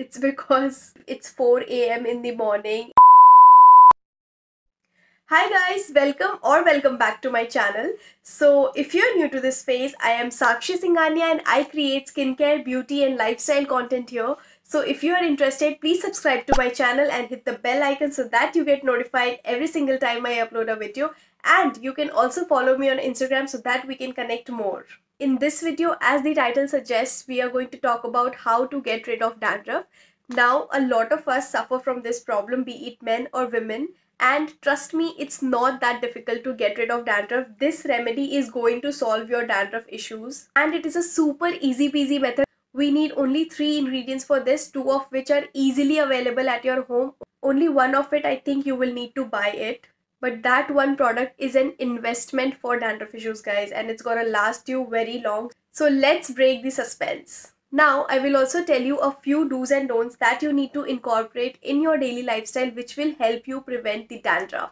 It's because it's 4 a.m. in the morning. Hi guys, welcome or welcome back to my channel. So if you're new to this space, I am Sakshi Singhania and I create skincare, beauty and lifestyle content here. So if you are interested, please subscribe to my channel and hit the bell icon so that you get notified every single time I upload a video. And you can also follow me on Instagram so that we can connect more. In this video, as the title suggests, we are going to talk about how to get rid of dandruff. Now, a lot of us suffer from this problem, be it men or women. And trust me, it's not that difficult to get rid of dandruff. This remedy is going to solve your dandruff issues. And it is a super easy peasy method. We need only three ingredients for this, two of which are easily available at your home. Only one of it, I think you will need to buy it but that one product is an investment for dandruff issues guys and it's gonna last you very long so let's break the suspense now i will also tell you a few do's and don'ts that you need to incorporate in your daily lifestyle which will help you prevent the dandruff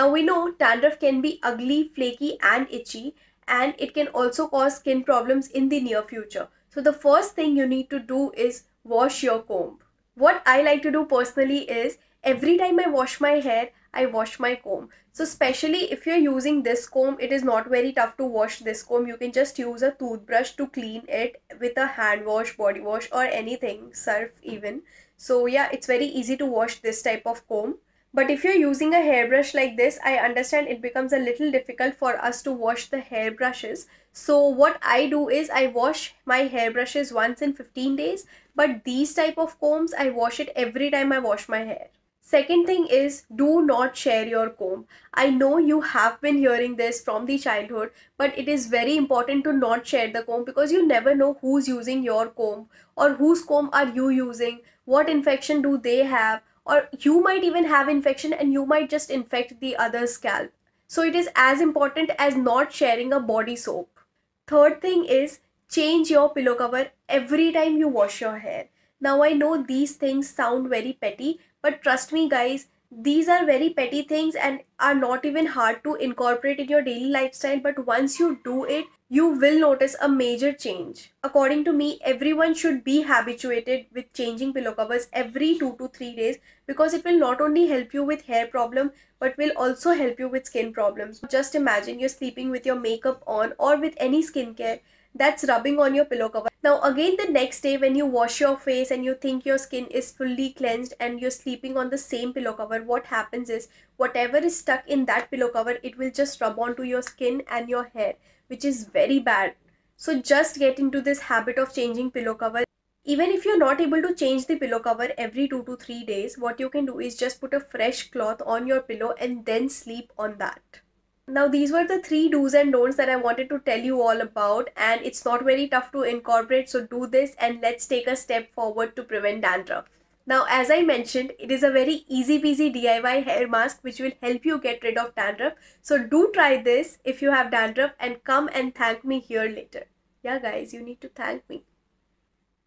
now we know dandruff can be ugly flaky and itchy and it can also cause skin problems in the near future so the first thing you need to do is wash your comb what i like to do personally is every time i wash my hair I wash my comb. So especially if you're using this comb, it is not very tough to wash this comb. You can just use a toothbrush to clean it with a hand wash, body wash or anything, surf even. So yeah, it's very easy to wash this type of comb. But if you're using a hairbrush like this, I understand it becomes a little difficult for us to wash the hairbrushes. So what I do is I wash my hairbrushes once in 15 days. But these type of combs, I wash it every time I wash my hair. Second thing is do not share your comb. I know you have been hearing this from the childhood, but it is very important to not share the comb because you never know who's using your comb or whose comb are you using, what infection do they have, or you might even have infection and you might just infect the other scalp. So it is as important as not sharing a body soap. Third thing is change your pillow cover every time you wash your hair now, I know these things sound very petty, but trust me, guys, these are very petty things and are not even hard to incorporate in your daily lifestyle. But once you do it, you will notice a major change. According to me, everyone should be habituated with changing pillow covers every two to three days because it will not only help you with hair problem but will also help you with skin problems. Just imagine you're sleeping with your makeup on or with any skincare that's rubbing on your pillow cover. Now again the next day when you wash your face and you think your skin is fully cleansed and you're sleeping on the same pillow cover, what happens is whatever is stuck in that pillow cover, it will just rub onto your skin and your hair, which is very bad. So just get into this habit of changing pillow cover. Even if you're not able to change the pillow cover every 2 to 3 days, what you can do is just put a fresh cloth on your pillow and then sleep on that. Now, these were the three do's and don'ts that I wanted to tell you all about, and it's not very tough to incorporate. So, do this and let's take a step forward to prevent dandruff. Now, as I mentioned, it is a very easy peasy DIY hair mask which will help you get rid of dandruff. So, do try this if you have dandruff and come and thank me here later. Yeah, guys, you need to thank me.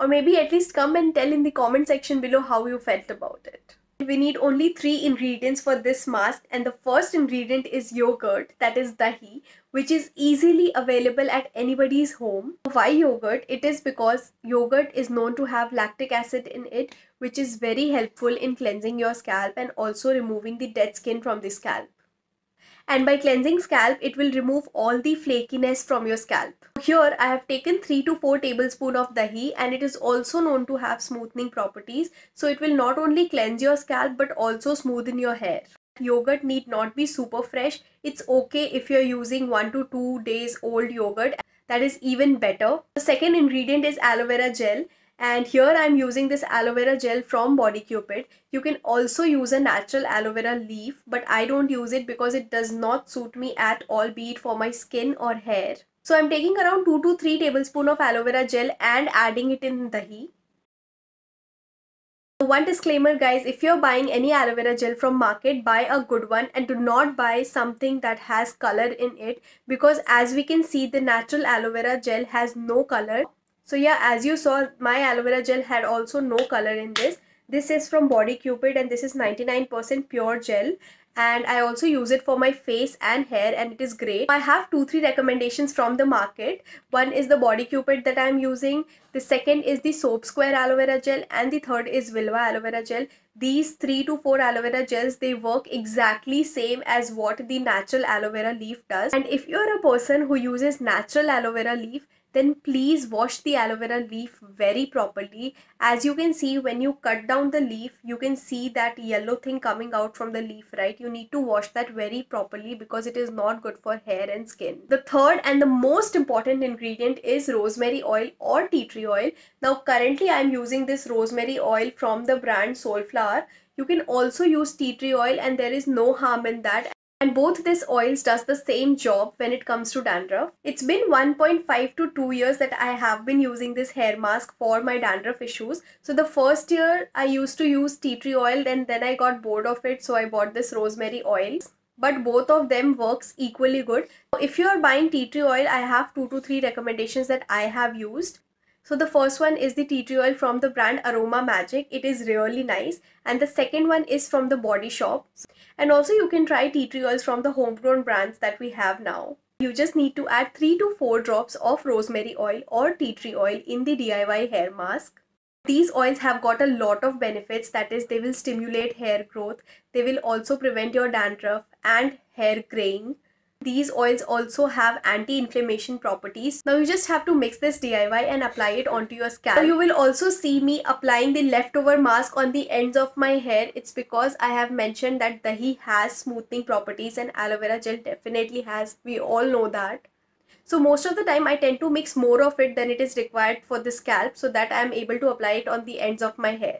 Or maybe at least come and tell in the comment section below how you felt about it. We need only three ingredients for this mask and the first ingredient is yogurt that is dahi which is easily available at anybody's home. Why yogurt? It is because yogurt is known to have lactic acid in it which is very helpful in cleansing your scalp and also removing the dead skin from the scalp and by cleansing scalp it will remove all the flakiness from your scalp. Here I have taken 3 to 4 tablespoon of dahi and it is also known to have smoothing properties so it will not only cleanse your scalp but also smoothen your hair yogurt need not be super fresh. It's okay if you're using 1 to 2 days old yogurt. That is even better. The second ingredient is aloe vera gel and here I'm using this aloe vera gel from Bodycupid. You can also use a natural aloe vera leaf but I don't use it because it does not suit me at all be it for my skin or hair. So I'm taking around 2 to 3 tablespoon of aloe vera gel and adding it in dahi. One disclaimer guys, if you're buying any aloe vera gel from market, buy a good one and do not buy something that has color in it because as we can see the natural aloe vera gel has no color. So yeah, as you saw, my aloe vera gel had also no color in this. This is from Body Cupid and this is 99% pure gel and I also use it for my face and hair and it is great. I have 2-3 recommendations from the market. One is the Body Cupid that I am using. The second is the Soap Square Aloe Vera Gel and the third is Vilva Aloe Vera Gel. These 3 to 4 aloe vera gels, they work exactly same as what the natural aloe vera leaf does. And if you are a person who uses natural aloe vera leaf, then please wash the aloe vera leaf very properly as you can see when you cut down the leaf you can see that yellow thing coming out from the leaf right you need to wash that very properly because it is not good for hair and skin the third and the most important ingredient is rosemary oil or tea tree oil now currently i am using this rosemary oil from the brand soulflower you can also use tea tree oil and there is no harm in that and both these oils does the same job when it comes to dandruff. It's been 1.5 to 2 years that I have been using this hair mask for my dandruff issues. So the first year I used to use tea tree oil and then I got bored of it so I bought this rosemary oil but both of them works equally good. If you are buying tea tree oil, I have 2 to 3 recommendations that I have used. So the first one is the tea tree oil from the brand Aroma Magic. It is really nice. And the second one is from the Body Shop. And also you can try tea tree oils from the homegrown brands that we have now. You just need to add 3 to 4 drops of rosemary oil or tea tree oil in the DIY hair mask. These oils have got a lot of benefits that is they will stimulate hair growth, they will also prevent your dandruff and hair graying. These oils also have anti-inflammation properties. Now you just have to mix this DIY and apply it onto your scalp. Now you will also see me applying the leftover mask on the ends of my hair. It's because I have mentioned that dahi has smoothing properties and aloe vera gel definitely has. We all know that. So most of the time I tend to mix more of it than it is required for the scalp so that I am able to apply it on the ends of my hair.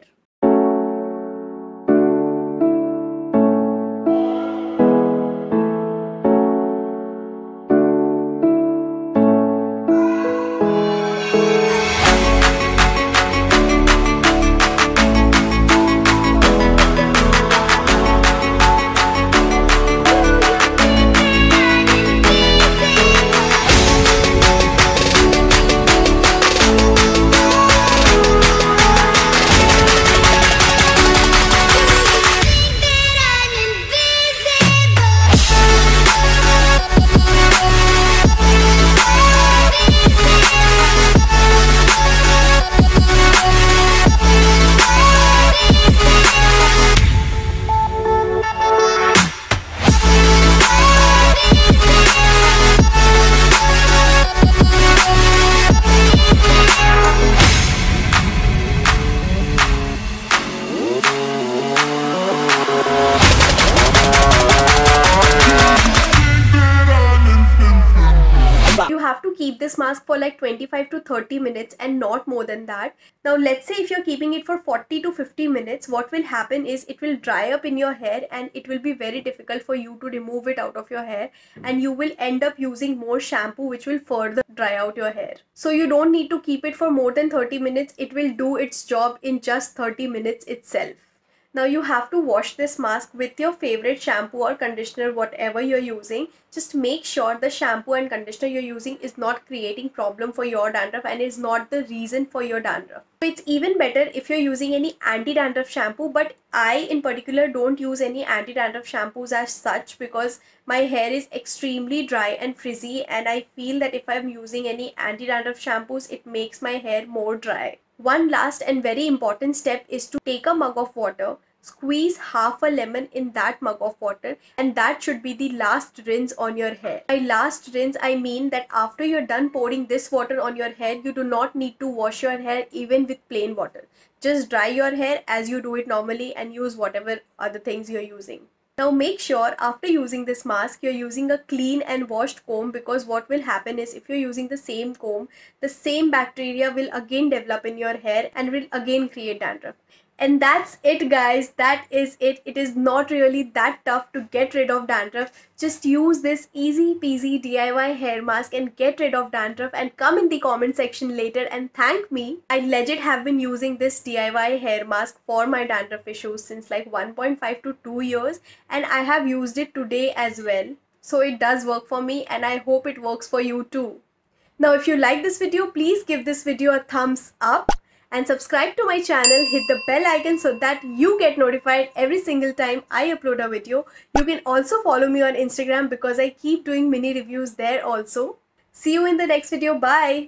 mask for like 25 to 30 minutes and not more than that. Now let's say if you're keeping it for 40 to 50 minutes, what will happen is it will dry up in your hair and it will be very difficult for you to remove it out of your hair and you will end up using more shampoo which will further dry out your hair. So you don't need to keep it for more than 30 minutes. It will do its job in just 30 minutes itself. Now you have to wash this mask with your favorite shampoo or conditioner whatever you're using. Just make sure the shampoo and conditioner you're using is not creating problem for your dandruff and is not the reason for your dandruff. So it's even better if you're using any anti-dandruff shampoo but I in particular don't use any anti-dandruff shampoos as such because my hair is extremely dry and frizzy and I feel that if I'm using any anti-dandruff shampoos it makes my hair more dry. One last and very important step is to take a mug of water, squeeze half a lemon in that mug of water and that should be the last rinse on your hair. By last rinse I mean that after you're done pouring this water on your hair, you do not need to wash your hair even with plain water. Just dry your hair as you do it normally and use whatever other things you're using. Now make sure after using this mask you're using a clean and washed comb because what will happen is if you're using the same comb the same bacteria will again develop in your hair and will again create dandruff and that's it guys that is it it is not really that tough to get rid of dandruff just use this easy peasy diy hair mask and get rid of dandruff and come in the comment section later and thank me i legit have been using this diy hair mask for my dandruff issues since like 1.5 to 2 years and i have used it today as well so it does work for me and i hope it works for you too now if you like this video please give this video a thumbs up and subscribe to my channel hit the bell icon so that you get notified every single time I upload a video you can also follow me on Instagram because I keep doing mini reviews there also see you in the next video bye